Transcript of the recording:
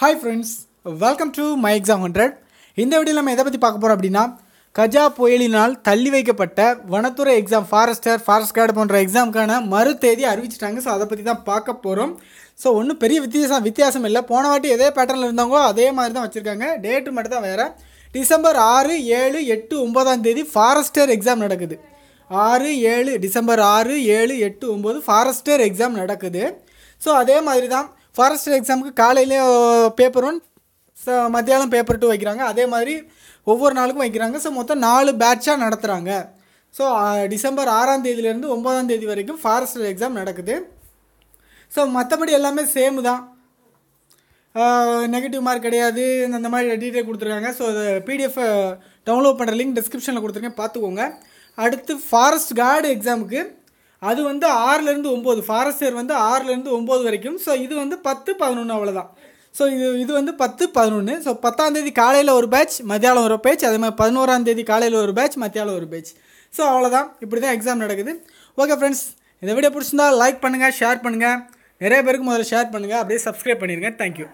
hi friends welcome to my exam hundred இந்த video நம்ம எதை பற்றி பார்க்க போகிறோம் அப்படின்னா கஜா புயலினால் தள்ளி வைக்கப்பட்ட வனத்துறை எக்ஸாம் ஃபாரஸ்டர் ஃபாரஸ்ட் கார்டு போன்ற எக்ஸாமுக்கான மறு தேதி அறிவிச்சிட்டாங்க ஸோ அதை பற்றி தான் பார்க்க போகிறோம் ஸோ ஒன்றும் பெரிய வித்தியாசம் வித்தியாசம் இல்லை போன வாட்டி எதே பேட்டர்னில் இருந்தாங்களோ அதே மாதிரி தான் வச்சுருக்காங்க டேட்டு மட்டும் தான் வேறு டிசம்பர் ஆறு ஏழு எட்டு ஒம்பதாம் தேதி ஃபாரஸ்டர் எக்ஸாம் நடக்குது ஆறு ஏழு டிசம்பர் ஆறு ஏழு எட்டு ஒம்பது ஃபாரஸ்டர் எக்ஸாம் நடக்குது ஸோ அதே மாதிரி தான் ஃபாரஸ்டர் எக்ஸாமுக்கு காலையிலே பேப்பர் ஒன் ஸோ மத்தியானம் பேப்பர் டூ வைக்கிறாங்க அதே மாதிரி ஒவ்வொரு நாளுக்கும் வைக்கிறாங்க ஸோ மொத்தம் நாலு பேட்சாக நடத்துகிறாங்க ஸோ டிசம்பர் ஆறாம் தேதியிலேருந்து ஒம்பதாம் தேதி வரைக்கும் ஃபாரஸ்டர் எக்ஸாம் நடக்குது ஸோ மற்றபடி எல்லாமே சேமு தான் நெகட்டிவ் மார்க் கிடையாது இந்த மாதிரி டீட்டெயில் கொடுத்துருக்காங்க ஸோ அதை பிடிஎஃப் டவுன்லோட் பண்ணுற லிங்க் டிஸ்கிரிப்ஷனில் கொடுத்துருக்கேன் பார்த்துக்கோங்க அடுத்து ஃபாரஸ்ட் கார்டு எக்ஸாமுக்கு அது வந்து ஆறுலேருந்து ஒம்பது ஃபாரஸ்டர் வந்து ஆறுலேருந்து ஒம்பது வரைக்கும் ஸோ இது வந்து பத்து பதினொன்று அவ்வளோதான் ஸோ இது இது வந்து பத்து பதினொன்று ஸோ பத்தாந்தேதி காலையில் ஒரு பேட்ச் மத்தியானம் ஒரு பேட்ச் அதே மாதிரி பதினோராந்தேதி காலையில் ஒரு பேட்ச் மத்தியானம் ஒரு பேட்ச் ஸோ அவ்வளோதான் இப்படி தான் எக்ஸாம் நடக்குது ஓகே ஃப்ரெண்ட்ஸ் இந்த வீடியோ பிடிச்சிருந்தால் லைக் பண்ணுங்கள் ஷேர் பண்ணுங்கள் நிறைய பேருக்கு முதல்ல ஷேர் பண்ணுங்கள் அப்படியே சப்ஸ்கிரைப் பண்ணிடுங்க தேங்க்யூ